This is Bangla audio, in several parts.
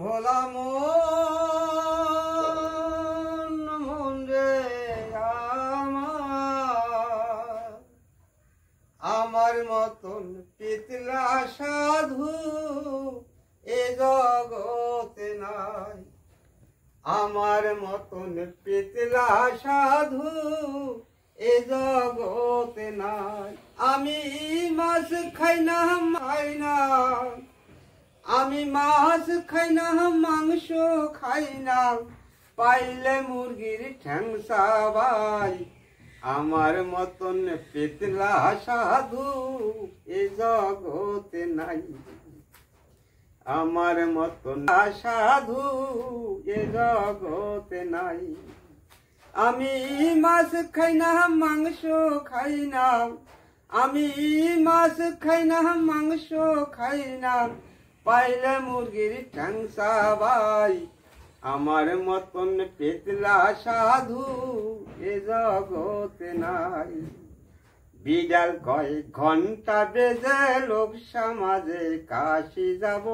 ভোলা মন মন আমার আমার মতন পিতলা সাধু এ জগতে নাই আমার মতন পিতলা সাধু এ জগতে নাই আমি মাছ খাই না মাই না আমি মাছ খাই না মাংস খাই না পাইলে মুরগির ঠ্যাং ভাই আমার মতন পেতলা সাধু এ জগতে নাই আমার মতন সাধু এ জগতে নাই আমি মাছ খাই না মাংস খাই না আমি মাছ খাই না মাংস খাই না পাইলে মুরগির ঠ্যাংসা ভাই আমার মতন পেতলা সাধু এ জগতে নাই বিড়াল কয় ঘন্টা বেজে লোক সমাজে কাশি যাব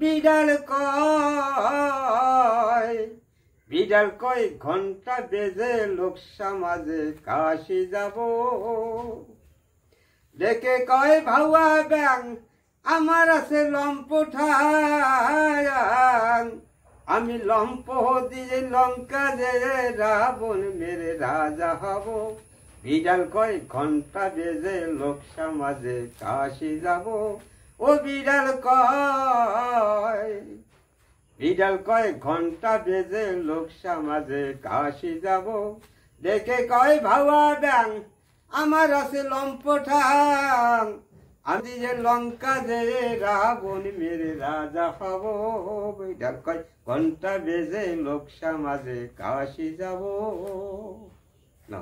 বিড়াল কয় বিদাল কয় ঘন্টা বেজে লোক সমাজে কাশি যাব ডেকে কয় ভাওয়া ব্যাংক আমার আছে লম্পঠায় আমি লম্প দিয়ে লঙ্কা যে রাবণ মেরে রাজা হব বিড়াল কয় ঘন্টা বেজে লোক সমাজে কাশি যাব ও বিড়াল কয় বিড়াল কয় ঘন্টা বেজে লোক সমাজে কাশি যাব দেখে কয় ভাবা ব্যাং আমার আছে লম্প আমি যে লঙ্কা যে রাবণ মেরে রাজা হব বৈঠা কয় ঘন্টা বেজে লোকসা মাঝে কাশি যাব না